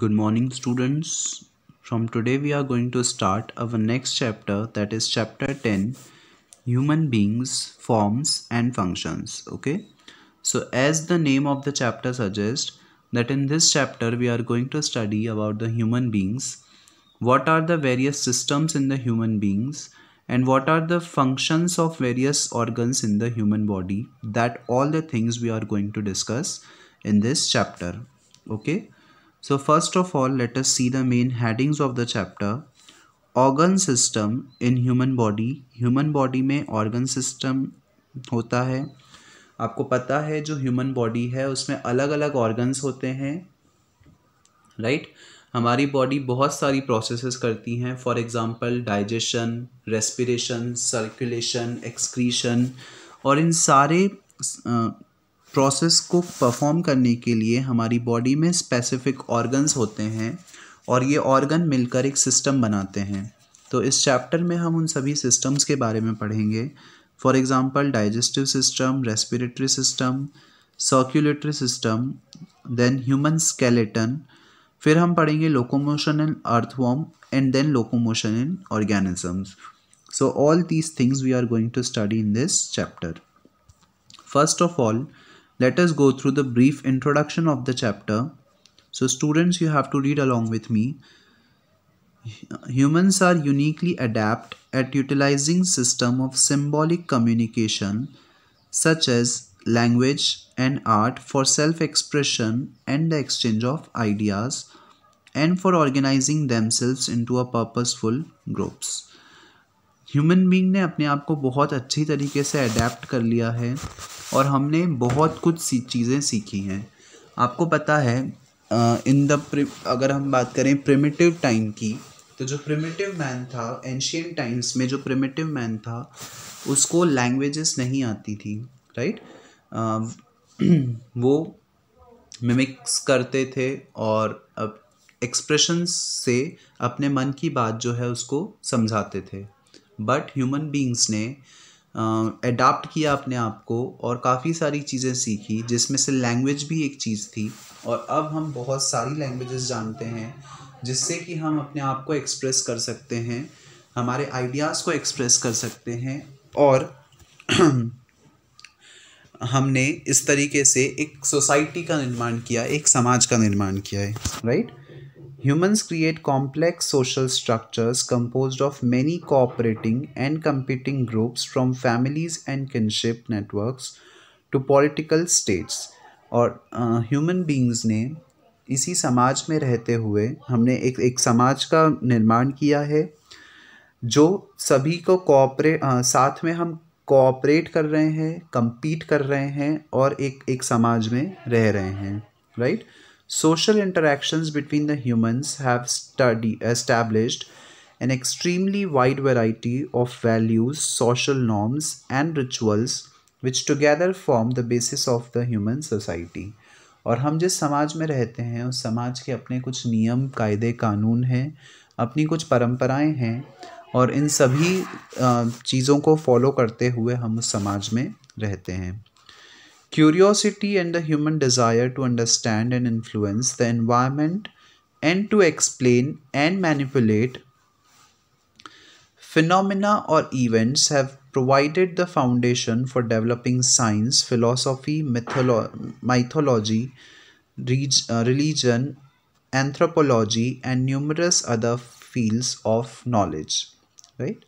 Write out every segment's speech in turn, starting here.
good morning students from today we are going to start our next chapter that is chapter 10 human beings forms and functions okay so as the name of the chapter suggests that in this chapter we are going to study about the human beings what are the various systems in the human beings and what are the functions of various organs in the human body that all the things we are going to discuss in this chapter okay So first of all, let us see the main headings of the chapter. Organ system in human body human body में organ system होता है आपको पता है जो human body है उसमें अलग अलग ऑर्गन्स होते हैं राइट right? हमारी बॉडी बहुत सारी प्रोसेसेस करती हैं for example digestion respiration circulation excretion और इन सारे प्रोसेस को परफॉर्म करने के लिए हमारी बॉडी में स्पेसिफिक ऑर्गन्स होते हैं और ये ऑर्गन मिलकर एक सिस्टम बनाते हैं तो इस चैप्टर में हम उन सभी सिस्टम्स के बारे में पढ़ेंगे for example digestive system respiratory system circulatory system then human skeleton फिर हम पढ़ेंगे locomotion in earthworm and then locomotion in organisms so all these things we are going to study in this chapter first of all let us go through the brief introduction of the chapter. So students, you have to read along with me. Humans are uniquely adept at utilizing system of symbolic communication such as language and art for self-expression and the exchange of ideas and for organizing themselves into a purposeful groups. Human being ने अपने आप को बहुत अच्छी तरीके से adapt कर लिया है और हमने बहुत कुछ सी चीज़ें सीखी हैं आपको पता है इन द अगर हम बात करें प्रिमिटिव टाइम की तो जो प्रिमिटिव मैन था एंशियन टाइम्स में जो प्रिमिटिव मैन था उसको लैंग्वेजेस नहीं आती थी राइट वो मिमिक्स करते थे और एक्सप्रेशंस से अपने मन की बात जो है उसको समझाते थे बट ह्यूमन बींग्स ने एडाप्ट uh, किया अपने आप को और काफ़ी सारी चीज़ें सीखी जिसमें से लैंग्वेज भी एक चीज़ थी और अब हम बहुत सारी लैंग्वेजेस जानते हैं जिससे कि हम अपने आप को एक्सप्रेस कर सकते हैं हमारे आइडियाज़ को एक्सप्रेस कर सकते हैं और हमने इस तरीके से एक सोसाइटी का निर्माण किया एक समाज का निर्माण किया है right right? Humans create complex social structures composed of many cooperating and competing groups from families and kinship networks to political states. और ह्यूमन बींग्स ने इसी समाज में रहते हुए हमने एक एक समाज का निर्माण किया है जो सभी को कोऑपरेट साथ में हम कोऑपरेट कर रहे हैं compete कर रहे हैं और एक एक समाज में रह रहे हैं right right? social interactions between the humans have study, established an extremely wide variety of values, social norms, and rituals which together form the basis of the human society. और हम जिस समाज में रहते हैं उस समाज के अपने कुछ नियम कायदे कानून हैं अपनी कुछ परंपराएं हैं और इन सभी चीज़ों को फॉलो करते हुए हम उस समाज में रहते हैं Curiosity and the human desire to understand and influence the environment and to explain and manipulate phenomena or events have provided the foundation for developing science, philosophy, mytholo- mythology, reg- uh, religion, anthropology, and numerous other fields of knowledge. Right?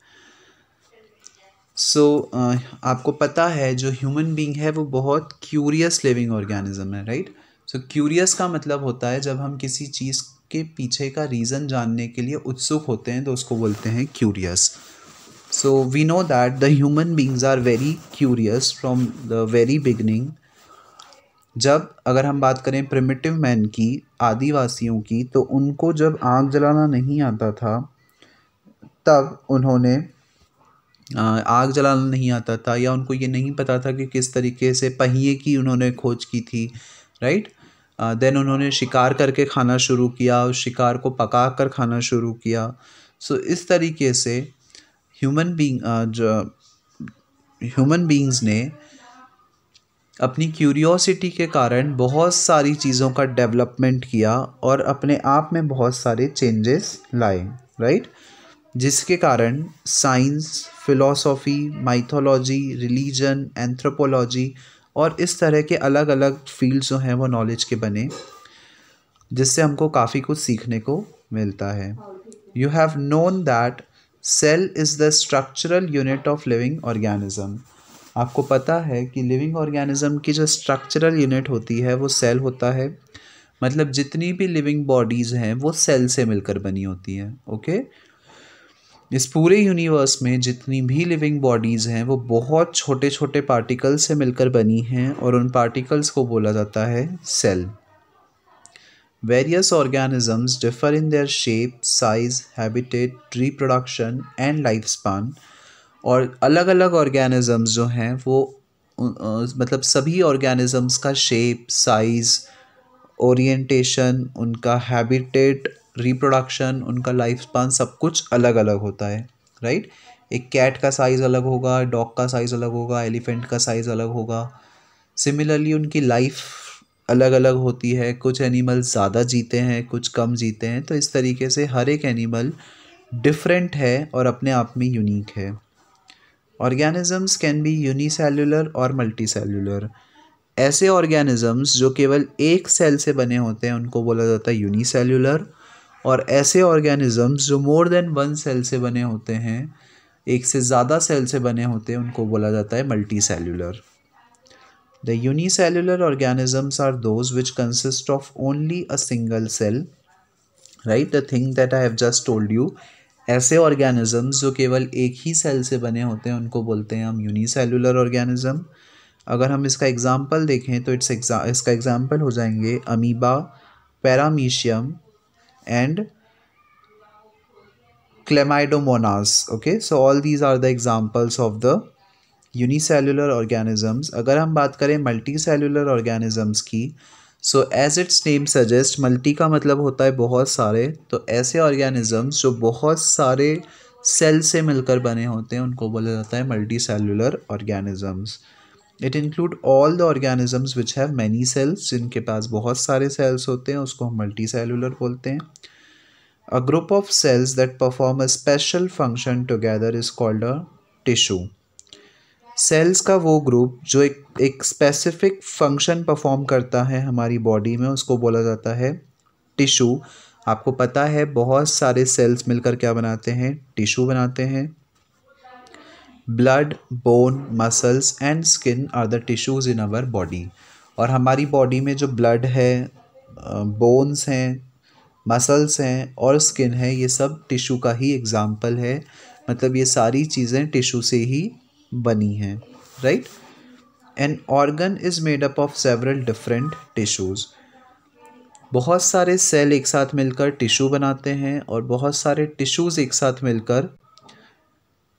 So so, uh, आपको पता है जो human being है वो बहुत curious living organism है right so curious का मतलब होता है जब हम किसी चीज़ के पीछे का रीज़न जानने के लिए उत्सुक होते हैं तो उसको बोलते हैं curious so we know that the human beings are very curious from the very beginning जब अगर हम बात करें प्रिमिटिव मैन की आदिवासियों की तो उनको जब आग जलाना नहीं आता था तब उन्होंने आग जलाना नहीं आता था या उनको ये नहीं पता था कि किस तरीके से पहिए की उन्होंने खोज की थी राइट देन उन्होंने शिकार करके खाना शुरू किया उस शिकार को पका कर खाना शुरू किया सो so, इस तरीके से ह्यूमन बींग जो ह्यूमन बींग्स ने अपनी क्यूरियोसिटी के कारण बहुत सारी चीज़ों का डेवलपमेंट किया और अपने आप में बहुत सारे चेंजेस लाए राइट right? जिसके कारण science philosophy mythology religion anthropology और इस तरह के अलग अलग फील्ड्स जो हैं वो नॉलेज के बने जिससे हमको काफ़ी कुछ सीखने को मिलता है you have known that cell is the structural unit of living organism आपको पता है कि लिविंग ऑर्गेनिज्म की जो स्ट्रक्चरल यूनिट होती है वो सेल होता है मतलब जितनी भी लिविंग बॉडीज़ हैं वो सेल से मिलकर बनी होती हैं ओके okay? इस पूरे यूनिवर्स में जितनी भी लिविंग बॉडीज़ हैं वो बहुत छोटे छोटे पार्टिकल्स से मिलकर बनी हैं और उन पार्टिकल्स को बोला जाता है cell various organisms differ in their shape size habitat reproduction and life span और अलग अलग ऑर्गेनिजम्स जो हैं वो मतलब सभी ऑर्गेनिजम्स का शेप साइज़ ओरिएंटेशन उनका हैबिटेट रिप्रोडक्शन उनका लाइफ स्पान सब कुछ अलग अलग होता है राइट एक कैट का साइज़ अलग होगा डॉग का साइज़ अलग होगा एलिफेंट का साइज़ अलग होगा सिमिलरली उनकी लाइफ अलग अलग होती है कुछ एनिमल ज़्यादा जीते हैं कुछ कम जीते हैं तो इस तरीके से हर एक एनिमल डिफरेंट है और अपने आप में यूनिक है ऑर्गेनिजम्स कैन बी यूनिसेलुलर और मल्टी सेलुलर ऐसे ऑर्गेनिजम्स जो केवल एक सेल से बने होते हैं उनको बोला जाता है यूनिसेलुलर और ऐसे ऑर्गेनिज़म्स जो मोर देन वन सेल से बने होते हैं एक से ज़्यादा सेल से बने होते हैं उनको बोला जाता है multicellular the unicellular organisms are those which consist of only a single cell right the thing that I have just told you ऐसे ऑर्गेनिजम्स जो केवल एक ही सेल से बने होते हैं उनको बोलते हैं हम यूनिसेल्यूलर ऑर्गेनिज्म अगर हम इसका एग्ज़ाम्पल देखें तो इट्स एग्जा इसका एग्ज़ाम्पल हो जाएंगे amoeba paramecium and chlamydomonas okay so all these are the examples of the unicellular organisms अगर हम बात करें multicellular organisms की so as its name suggest multi का मतलब होता है बहुत सारे तो ऐसे organisms जो बहुत सारे cell से मिलकर बने होते हैं उनको बोला जाता है multicellular it include all the organisms which have many cells जिनके पास बहुत सारे सेल्स होते हैं उसको हम मल्टी सेलुलर बोलते हैं a group of cells that perform a special function together is called a tissue cells का वो ग्रुप जो एक एक स्पेसिफिक फंक्शन परफॉर्म करता है हमारी बॉडी में उसको बोला जाता है टिशू आपको पता है बहुत सारे सेल्स मिलकर क्या बनाते हैं टिशू बनाते हैं blood bone muscles and skin are the tissues in our body और हमारी बॉडी में जो ब्लड है बोन्स हैं मसल्स हैं और स्किन है ये सब टिश्यू का ही एग्ज़ाम्पल है मतलब ये सारी चीज़ें टिश्यू से ही बनी हैं right an organ is made up of several different tissues बहुत सारे सेल एक साथ मिलकर टिश्यू बनाते हैं और बहुत सारे टिश्यूज़ एक साथ मिलकर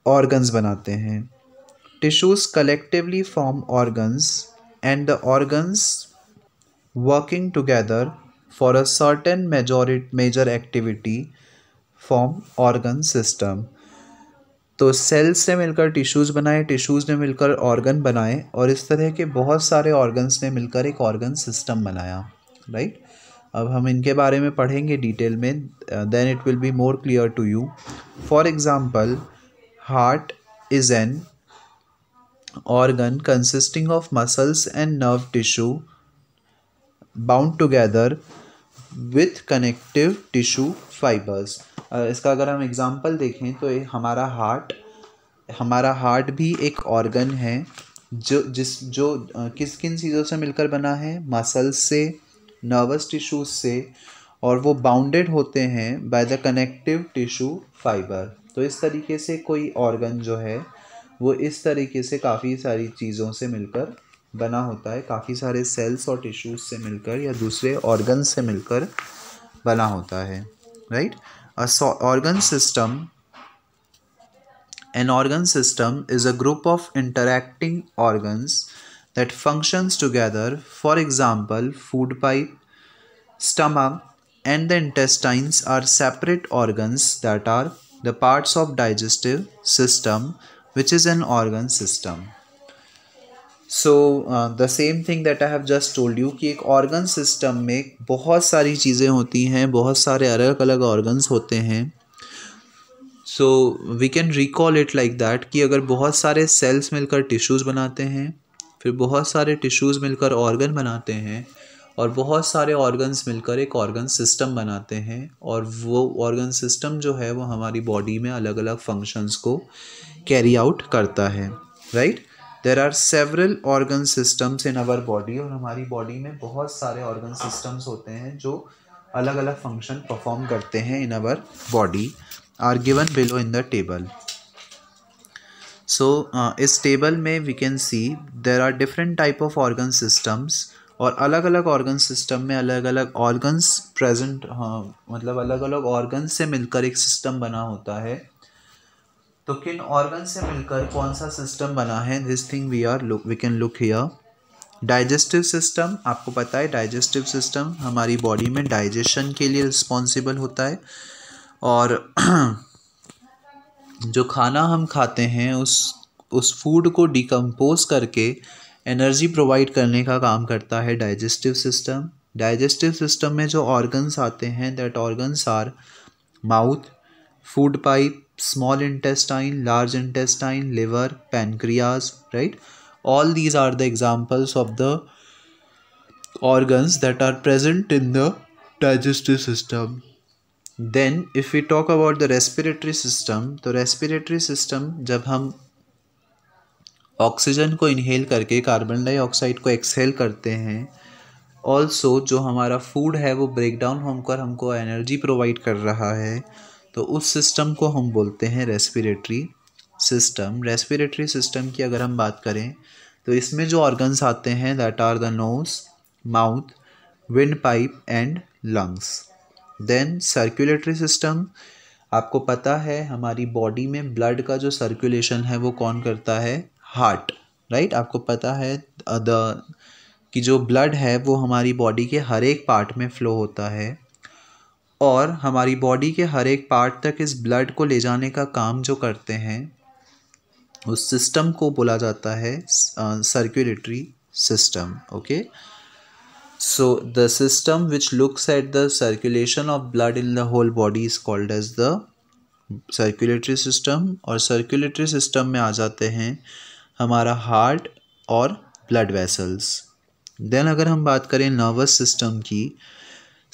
ऑर्गन्स बनाते हैं tissues collectively form organs and the organs working together for a certain majority major activity form organ system तो सेल्स ने मिलकर टिश्यूज़ बनाए टिश्यूज़ ने मिलकर ऑर्गन बनाए और इस तरह के बहुत सारे ऑर्गन्स ने मिलकर एक ऑर्गन सिस्टम बनाया राइट right? अब हम इनके बारे में पढ़ेंगे डिटेल में then it will be more clear to you for example heart is an organ consisting of muscles and nerve tissue bound together with connective tissue fibres इसका अगर हम एग्ज़ाम्पल देखें तो हमारा हार्ट हमारा हार्ट भी एक ऑर्गन है जो जिस जो uh, किस किन चीज़ों से मिलकर बना है मसल्स से नर्वस टिश्यूज से और वो बाउंडेड होते हैं by the connective tissue fibre तो इस तरीके से कोई ऑर्गन जो है वो इस तरीके से काफ़ी सारी चीज़ों से मिलकर बना होता है काफ़ी सारे सेल्स और टिश्यूज़ से मिलकर या दूसरे ऑर्गन से मिलकर बना होता है right organ system an organ system is a group of interacting organs that functions together for example food pipe stomach and the intestines are separate organs that are the parts of digestive system which is an organ system so the same thing that I have just told you कि एक organ system में बहुत सारी चीज़ें होती हैं बहुत सारे अलग अलग ऑर्गन्स होते हैं so we can recall it like that कि अगर बहुत सारे सेल्स मिलकर टिश्यूज़ बनाते हैं फिर बहुत सारे टिश्यूज़ मिलकर ऑर्गन बनाते हैं और बहुत सारे ऑर्गन्स मिलकर एक ऑर्गन सिस्टम बनाते हैं और वो ऑर्गन सिस्टम जो है वो हमारी बॉडी में अलग अलग फंक्शंस को कैरी आउट करता है right there are several organ systems in our body और हमारी बॉडी में बहुत सारे ऑर्गन सिस्टम्स होते हैं जो अलग अलग फंक्शन परफॉर्म करते हैं in our body are given below in the table so इस टेबल में we can see there are different type of organ systems और अलग अलग ऑर्गन सिस्टम में अलग अलग ऑर्गन्स प्रेजेंट हाँ मतलब अलग अलग ऑर्गन से मिलकर एक सिस्टम बना होता है तो किन ऑर्गन से मिलकर कौन सा सिस्टम बना है this thing we are look we can look here digestive system आपको पता है डाइजेस्टिव सिस्टम हमारी बॉडी में डाइजेशन के लिए रिस्पॉन्सिबल होता है और जो खाना हम खाते हैं उस उस फूड को डिकम्पोज करके एनर्जी प्रोवाइड करने का काम करता है डाइजेस्टिव सिस्टम डाइजेस्टिव सिस्टम में जो ऑर्गन्स आते हैं that organs are mouth food pipe small intestine large intestine liver pancreas right all these are the examples of the organs that are present in the digestive system then if you talk about the respiratory system तो respiratory system जब हम oxygen को inhale करके carbon dioxide को Excel करते हैं also जो हमारा फूड है वो ब्रेक डाउन होकर हमको एनर्जी प्रोवाइड कर रहा है तो उस सिस्टम को हम बोलते हैं रेस्पिरेटरी सिस्टम रेस्पिरेटरी सिस्टम की अगर हम बात करें तो इसमें जो ऑर्गन्स आते हैं that are the nose mouth windpipe and lungs then circulatory system आपको पता है हमारी बॉडी में ब्लड का जो सर्कुलेशन है वो कौन करता है हार्ट राइट आपको पता है द कि जो ब्लड है वो हमारी बॉडी के हर एक पार्ट में फ्लो होता है और हमारी बॉडी के हर एक पार्ट तक इस ब्लड को ले जाने का काम जो करते हैं उस सिस्टम को बोला जाता है circulatory system okay so the system which looks at the circulation of blood in the whole body is called as the circulatory system और सर्कुलेटरी सिस्टम में आ जाते हैं हमारा हार्ट और ब्लड वेसल्स देन अगर हम बात करें नर्वस सिस्टम की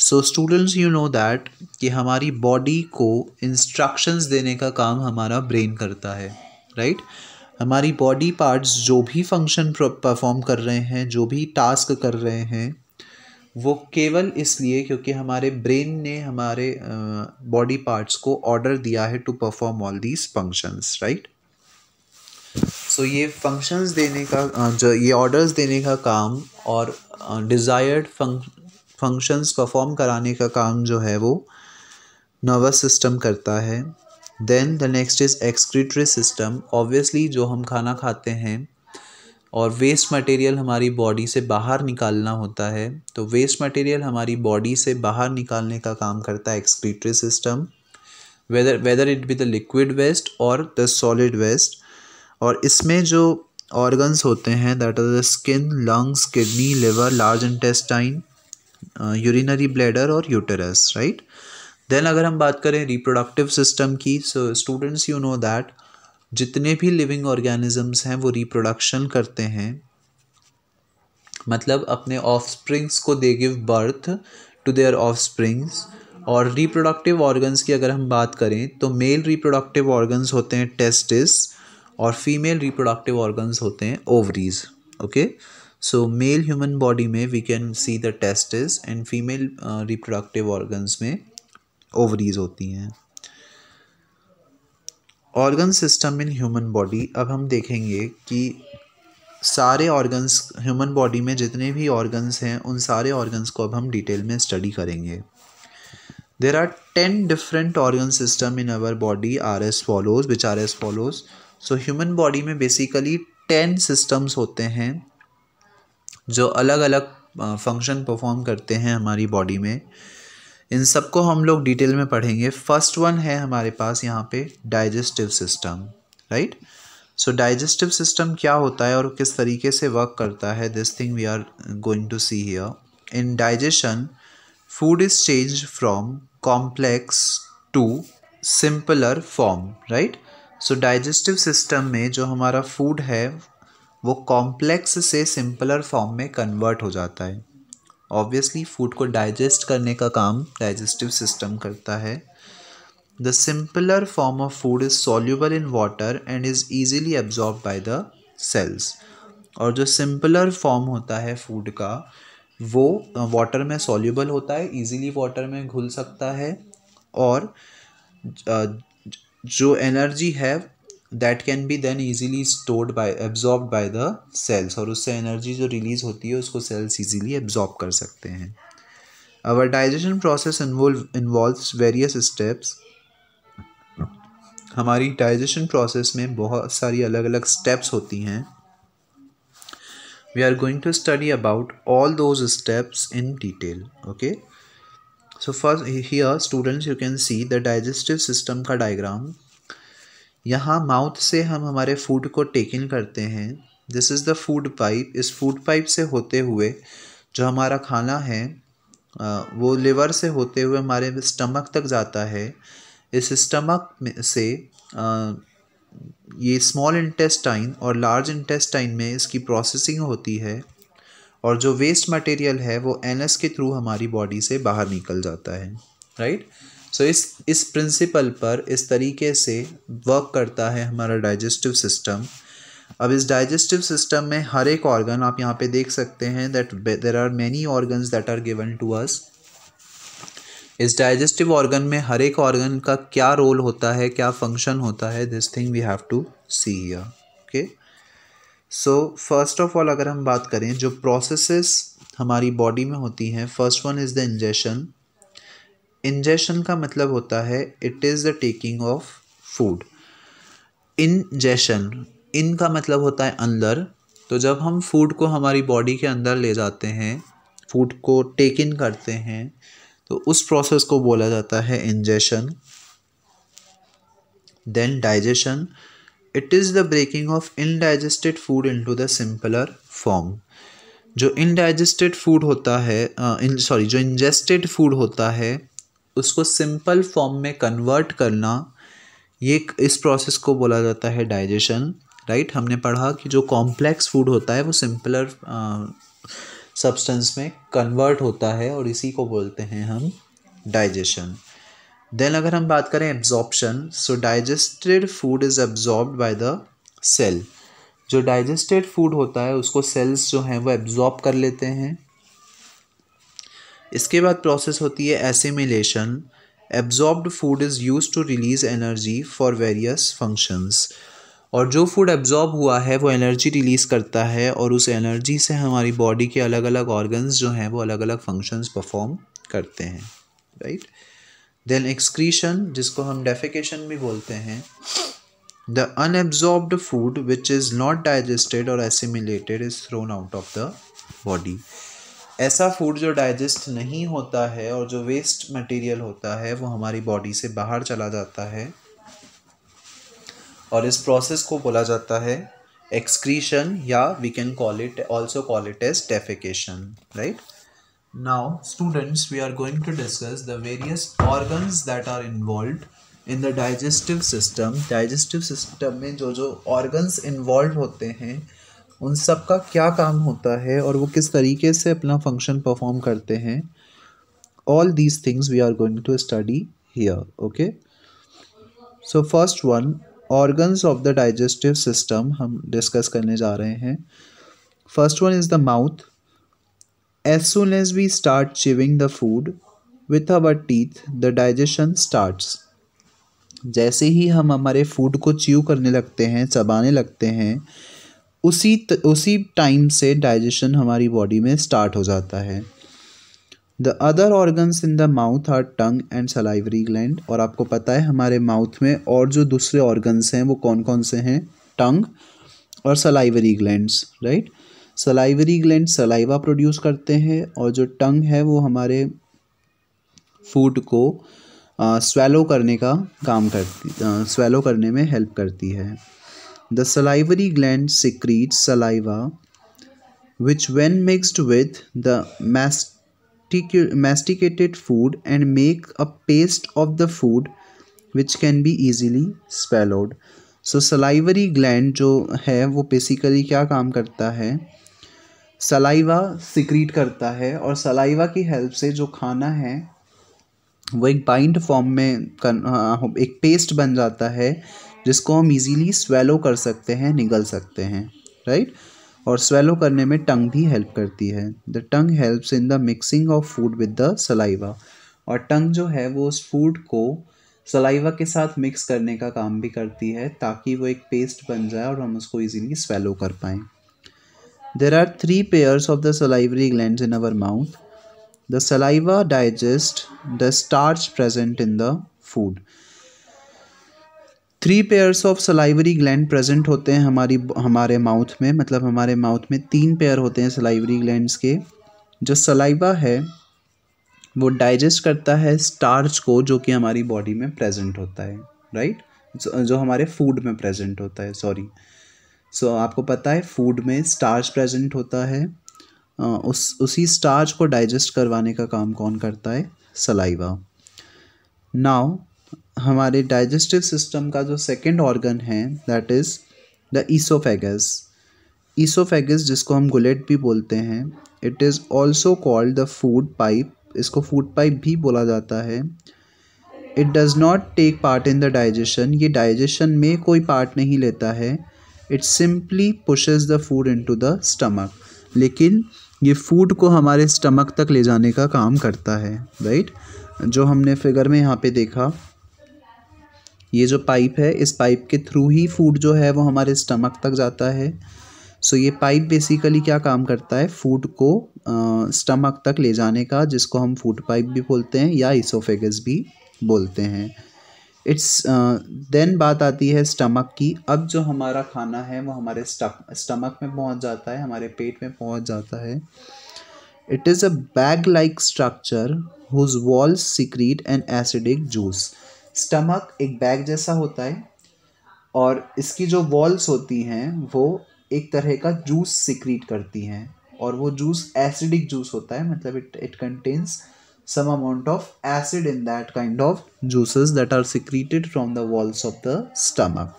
so students you know that कि हमारी बॉडी को इंस्ट्रक्शंस देने का काम हमारा ब्रेन करता है राइट right? हमारी बॉडी पार्ट्स जो भी फंक्शन परफॉर्म कर रहे हैं जो भी टास्क कर रहे हैं वो केवल इसलिए क्योंकि हमारे ब्रेन ने हमारे बॉडी पार्ट्स को ऑर्डर दिया है to perform all these functions right so so, ये फंक्शंस देने का जो ये ऑर्डर्स देने का काम और डिज़ायर्ड फंक्शंस परफॉर्म कराने का काम जो है वो नर्वस सिस्टम करता है then the next is excretory system obviously जो हम खाना खाते हैं और वेस्ट मटेरियल हमारी बॉडी से बाहर निकालना होता है तो वेस्ट मटेरियल हमारी बॉडी से बाहर निकालने का काम करता है excretory system whether whether it be the liquid waste और द सॉलिड वेस्ट और इसमें जो ऑर्गन्स होते हैं that is the skin lungs kidney liver large intestine urinary bladder और यूटेरस राइट देन अगर हम बात करें रिप्रोडक्टिव सिस्टम की so students you know that जितने भी लिविंग ऑर्गेनिजम्स हैं वो रिप्रोडक्शन करते हैं मतलब अपने ऑफस्प्रिंग्स को दे give birth to their offsprings और रिप्रोडक्टिव ऑर्गन्स की अगर हम बात करें तो मेल रिप्रोडक्टिव ऑर्गन्स होते हैं टेस्टिस और फीमेल रिप्रोडक्टिव ऑर्गन्स होते हैं ovaries okay so male human body में we can see the testis and female reproductive organs में ओवरीज होती हैं organ system in human body अब हम देखेंगे कि सारे ऑर्गन्स ह्यूमन बॉडी में जितने भी ऑर्गन्स हैं उन सारे ऑर्गन्स को अब हम डिटेल में स्टडी करेंगे there are ten different organ system in our body are as follows which are as follows so human body में बेसिकली टेन सिस्टम्स होते हैं जो अलग अलग फंक्शन परफॉर्म करते हैं हमारी बॉडी में इन सबको हम लोग डिटेल में पढ़ेंगे फर्स्ट वन है हमारे पास यहाँ पे digestive system right so digestive system क्या होता है और किस तरीके से वर्क करता है this thing we are going to see here in digestion food is change from complex to simpler form right so digestive system में जो हमारा फूड है वो कॉम्प्लेक्स से सिंपलर फॉर्म में कन्वर्ट हो जाता है ऑब्वियसली फूड को डाइजेस्ट करने का काम डाइजेस्टिव सिस्टम करता है the simpler form of food is soluble in water and is easily absorb by the cells और जो सिंपलर फॉर्म होता है फूड का वो वाटर में सॉल्यूबल होता है ईजीली वाटर में घुल सकता है और जो एनर्जी है that can be then easily stored by absorb by the cells और उससे एनर्जी जो रिलीज होती है उसको सेल्स ईजिली एब्जॉर्ब कर सकते हैं our digestion process involve various steps हमारी डाइजेशन प्रोसेस में बहुत सारी अलग अलग स्टेप्स होती हैं we are going to study about all those steps in detail okay so for here students you can see the digestive system का diagram यहाँ माउथ से हम हमारे फूड को टेकिन करते हैं this is the food pipe इस food pipe से होते हुए जो हमारा खाना है वो लिवर से होते हुए हमारे स्टमक तक जाता है इस स्टमक से ये स्मॉल इंटेस्टाइन और लार्ज इंटेस्टाइन में इसकी प्रोसेसिंग होती है और जो वेस्ट मटेरियल है वो एन के थ्रू हमारी बॉडी से बाहर निकल जाता है राइट right? सो so, इस इस प्रिंसिपल पर इस तरीके से वर्क करता है हमारा डाइजेस्टिव सिस्टम अब इस डाइजेस्टिव सिस्टम में हर एक ऑर्गन आप यहाँ पे देख सकते हैं that there are many organ that are given to us इस डाइजेस्टिव ऑर्गन में हर एक ऑर्गन का क्या रोल होता है क्या फंक्शन होता है this thing we have to see okay so first of all अगर हम बात करें जो प्रोसेसेस हमारी बॉडी में होती हैं first one is the ingestion ingestion का मतलब होता है it is the taking of food ingestion in का मतलब होता है अंदर तो जब हम फूड को हमारी बॉडी के अंदर ले जाते हैं फूड को टेक इन करते हैं तो उस प्रोसेस को बोला जाता है ingestion then digestion it is the breaking of indigested food into the simpler form जो इनडाइजेस्टेड फूड होता है सॉरी uh, जो इंजेस्टेड फूड होता है उसको सिंपल फॉर्म में कन्वर्ट करना ये इस प्रोसेस को बोला जाता है डाइजेशन राइट हमने पढ़ा कि जो कॉम्प्लेक्स फूड होता है वो सिंपलर सब्सटेंस में कन्वर्ट होता है और इसी को बोलते हैं हम डाइजेशन देन अगर हम बात करें absorption so digested food is absorb by the cell जो डाइजेस्टेड फूड होता है उसको सेल्स जो हैं वो एब्जॉर्ब कर लेते हैं इसके बाद प्रोसेस होती है assimilation absorbed food is use to release energy for various functions और जो फूड एब्जॉर्ब हुआ है वो एनर्जी रिलीज़ करता है और उस एनर्जी से हमारी बॉडी के अलग अलग ऑर्गन्स जो हैं वो अलग अलग फंक्शंस परफॉर्म करते हैं राइट right? देन एक्सक्रीशन जिसको हम डेफिकेशन भी बोलते हैं the unabsorbed food which is not digested और assimilated is thrown out of the body ऐसा फूड जो डाइजेस्ट नहीं होता है और जो वेस्ट मटेरियल होता है वो हमारी बॉडी से बाहर चला जाता है और इस प्रोसेस को बोला जाता है एक्सक्रीशन या we can call it also call it as defecation right Now, students, we are going to discuss the various organs that are involved in the digestive system digestive system में जो जो organs involve होते हैं उन सब का क्या काम होता है और वो किस तरीके से अपना फंक्शन परफॉर्म करते हैं all these things we are going to study here okay so first one organs of the digestive system हम डिस्कस करने जा रहे हैं first one is the mouth As soon as we start chewing the food with our teeth, the digestion starts. जैसे ही हम हमारे food को chew करने लगते हैं चबाने लगते हैं उसी त, उसी टाइम से डाइजेशन हमारी बॉडी में स्टार्ट हो जाता है the other organs in the mouth are tongue and salivary gland और आपको पता है हमारे माउथ में और जो दूसरे ऑर्गन्स हैं वो कौन कौन से हैं टंग और salivary glands right salivary gland saliva produce करते हैं और जो टंग है वो हमारे फूड को स्वेलो करने का काम करती स्वेलो करने में हेल्प करती है the salivary gland secrete saliva which when mixed with the mastic masticated food and make a paste of the food which can be easily swallowed so salivary gland जो है वो बेसिकली क्या काम करता है सलाइवा सिक्रीट करता है और सलाइवा की हेल्प से जो खाना है वो एक बाइंड फॉर्म में कर, हाँ, एक पेस्ट बन जाता है जिसको हम इजीली स्वेलो कर सकते हैं निगल सकते हैं राइट और स्वेलो करने में टंग भी हेल्प करती है the tongue helps in the mixing of food with the saliva और टंग जो है वो उस फूड को सलाइवा के साथ मिक्स करने का काम भी करती है ताकि वो एक पेस्ट बन जाए और हम उसको इजीली स्वेलो कर पाएँ There are three pairs of the salivary glands in our mouth. The saliva digest the starch present in the food. Three pairs of salivary gland present होते हैं हमारी हमारे माउथ में मतलब हमारे माउथ में तीन पेयर होते हैं सलाइवरी ग्लैंड्स के जो सलाइवा है वो डाइजेस्ट करता है स्टार्च को जो कि हमारी बॉडी में प्रेजेंट होता है राइट right? जो हमारे फूड में प्रेजेंट होता है सॉरी सो so, आपको पता है फूड में स्टार्च प्रेजेंट होता है उस उसी स्टार्च को डाइजेस्ट करवाने का काम कौन करता है सलाइवा नाउ हमारे डाइजेस्टिव सिस्टम का जो सेकंड ऑर्गन है that is the oesophagus oesophagus जिसको हम गुलेट भी बोलते हैं it is also called the food pipe इसको फूड पाइप भी बोला जाता है it does not take part in the digestion ये डाइजेशन में कोई पार्ट नहीं लेता है it simply pushes the food into the stomach लेकिन ये फूड को हमारे स्टमक तक ले जाने का काम करता है राइट जो हमने फिगर में यहाँ पे देखा ये जो पाइप है इस पाइप के थ्रू ही फूड जो है वो हमारे स्टमक तक जाता है सो so, ये पाइप बेसिकली क्या काम करता है फूड को स्टमक तक ले जाने का जिसको हम फूड पाइप भी बोलते हैं या इसोफेगस भी बोलते हैं इट्स देन बात आती है स्टमक की अब जो हमारा खाना है वो हमारे स्टमक में पहुंच जाता है हमारे पेट में पहुंच जाता है it is a bag like structure whose walls secrete and acidic juice stomach एक बैग जैसा होता है और इसकी जो वॉल्स होती हैं वो एक तरह का जूस सिक्रीट करती हैं और वो जूस एसिडिक जूस होता है मतलब it it contains some amount of acid in that kind of juices that are secreted from the walls of the stomach.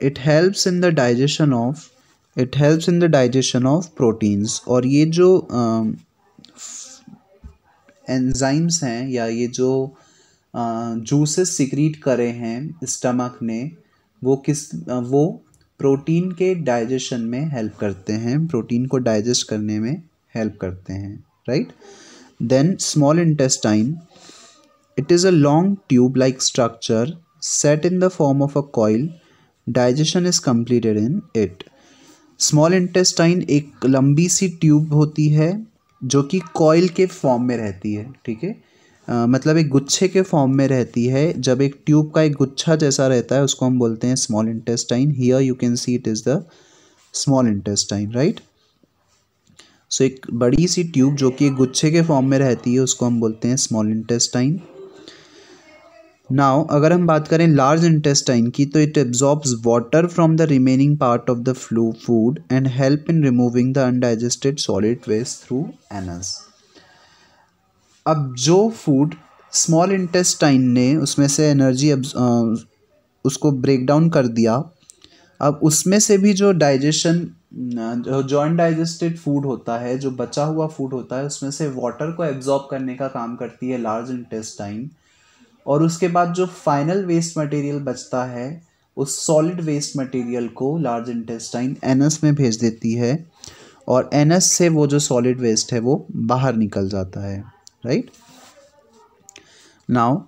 It helps in the digestion of it helps in the digestion of proteins aur ye jo और enzymes hain ya ye jo uh, juices secrete kare hain stomach ne wo kis uh, wo protein के digestion में help करते हैं protein को digest करने में help करते हैं right right? Then small intestine. It is a long tube-like structure set in the form of a coil. Digestion is completed in it. Small intestine एक लंबी सी ट्यूब होती है जो कि कॉयल के फॉर्म में रहती है ठीक है Uh, मतलब एक गुच्छे के फॉर्म में रहती है जब एक ट्यूब का एक गुच्छा जैसा रहता है उसको हम बोलते हैं small intestine here you can see it is the small intestine right so so, एक बड़ी सी ट्यूब जो कि गुच्छे के फॉर्म में रहती है उसको हम बोलते हैं स्मॉल इंटेस्टाइन नाउ अगर हम बात करें लार्ज इंटेस्टाइन की तो it absorbs water from the remaining part of the flu food and help in removing the undigested solid waste through anus अब जो फूड स्मॉल इंटेस्टाइन ने उसमें से एनर्जी उसको ब्रेक डाउन कर दिया अब उसमें से भी जो डाइजेशन जो जॉइंट डाइजेस्टेड फूड होता है जो बचा हुआ फूड होता है उसमें से वाटर को एब्जॉर्ब करने का काम करती है लार्ज इंटेस्टाइन और उसके बाद जो फाइनल वेस्ट मटेरियल बचता है उस सॉलिड वेस्ट मटेरियल को लार्ज इंटेस्टाइन एनस में भेज देती है और एनस से वो जो सॉलिड वेस्ट है वो बाहर निकल जाता है राइट नाउ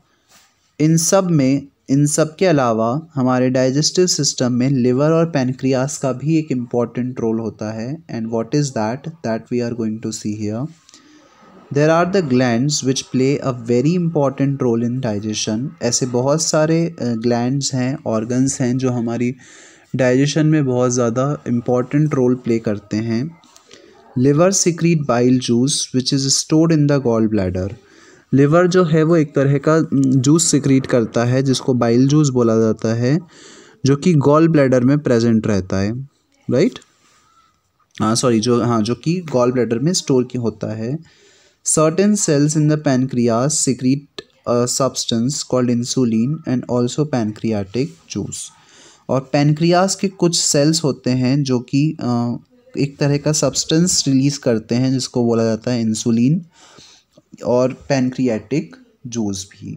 इन सब में इन सब के अलावा हमारे डाइजेस्टिव सिस्टम में लिवर और पेनक्रियास का भी एक इम्पॉर्टेंट रोल होता है and what is that that we are going to see here there are the gland which play a very important role in digestion ऐसे बहुत सारे ग्लैंड हैं ऑर्गन्स हैं जो हमारी डाइजेशन में बहुत ज़्यादा इम्पॉर्टेंट रोल प्ले करते हैं liver secrete bile juice which is stored in the gall bladder liver जो है वो एक तरह का जूस सिक्रीट करता है जिसको बाइल जूस बोला जाता है जो कि गॉल ब्लैडर में प्रेजेंट रहता है राइट हाँ सॉरी जो हाँ जो कि गॉल ब्लैडर में स्टोर की होता है certain cells in the pancreas secrete substance called insulin and also pancreatic juice और पैनक्रियाज के कुछ सेल्स होते हैं जो कि एक तरह का सब्सटेंस रिलीज़ करते हैं जिसको बोला जाता है इंसुलिन और पैनक्रियाटिक जूस भी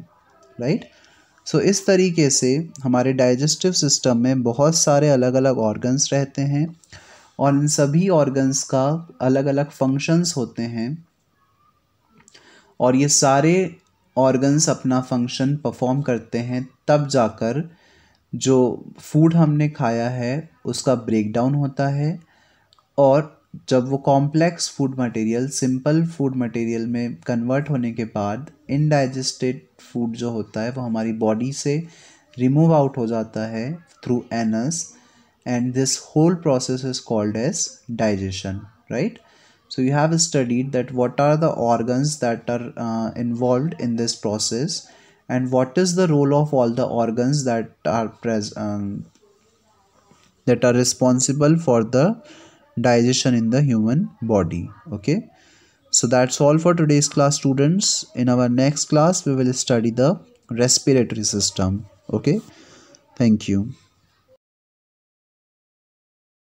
राइट सो so, इस तरीके से हमारे डाइजेस्टिव सिस्टम में बहुत सारे अलग अलग ऑर्गन्स रहते हैं और इन सभी ऑर्गन्स का अलग अलग फंक्शंस होते हैं और ये सारे ऑर्गन्स अपना फंक्शन परफॉर्म करते हैं तब जाकर जो फूड हमने खाया है उसका ब्रेकडाउन होता है और जब वो complex food material simple food material में कन्वर्ट होने के बाद इनडाइजेस्टेड फूड जो होता है वो हमारी बॉडी से रिमूव आउट हो जाता है through anus and this whole process is called as digestion right so you have studied that what are the organs that are involve in this process and what is the role of all the organs that are प्रेज that are responsible for the digestion in the human body okay so that's all for today's class students in our next class we will study the respiratory system okay thank you